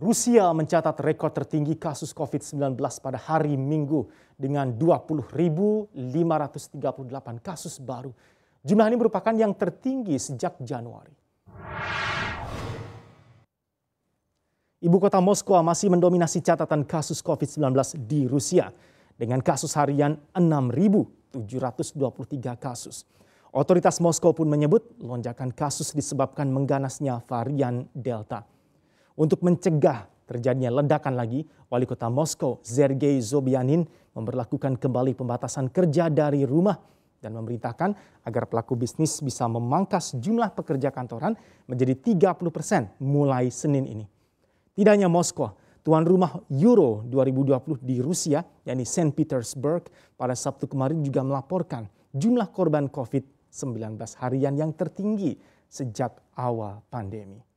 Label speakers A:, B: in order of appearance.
A: Rusia mencatat rekor tertinggi kasus COVID-19 pada hari Minggu dengan 20.538 kasus baru. Jumlah ini merupakan yang tertinggi sejak Januari. Ibu kota Moskwa masih mendominasi catatan kasus COVID-19 di Rusia dengan kasus harian 6.723 kasus. Otoritas Moskow pun menyebut lonjakan kasus disebabkan mengganasnya varian Delta. Untuk mencegah terjadinya ledakan lagi, Wali Kota Moskow Sergei Zobianin memperlakukan kembali pembatasan kerja dari rumah dan memerintahkan agar pelaku bisnis bisa memangkas jumlah pekerja kantoran menjadi 30 persen mulai Senin ini. Tidak hanya Moskow, tuan rumah Euro 2020 di Rusia, yakni St. Petersburg, pada Sabtu kemarin juga melaporkan jumlah korban COVID-19 harian yang tertinggi sejak awal pandemi.